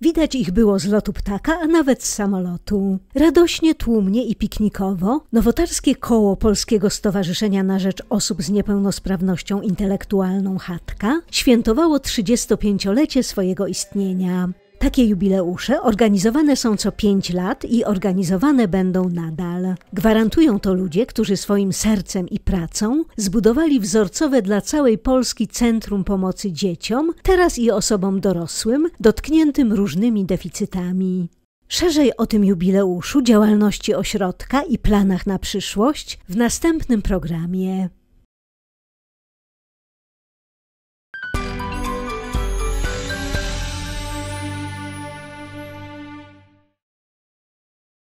Widać ich było z lotu ptaka, a nawet z samolotu. Radośnie, tłumnie i piknikowo nowotarskie koło Polskiego Stowarzyszenia na Rzecz Osób z Niepełnosprawnością Intelektualną (chatka) świętowało 35-lecie swojego istnienia. Takie jubileusze organizowane są co 5 lat i organizowane będą nadal. Gwarantują to ludzie, którzy swoim sercem i pracą zbudowali wzorcowe dla całej Polski Centrum Pomocy Dzieciom, teraz i osobom dorosłym, dotkniętym różnymi deficytami. Szerzej o tym jubileuszu, działalności ośrodka i planach na przyszłość w następnym programie.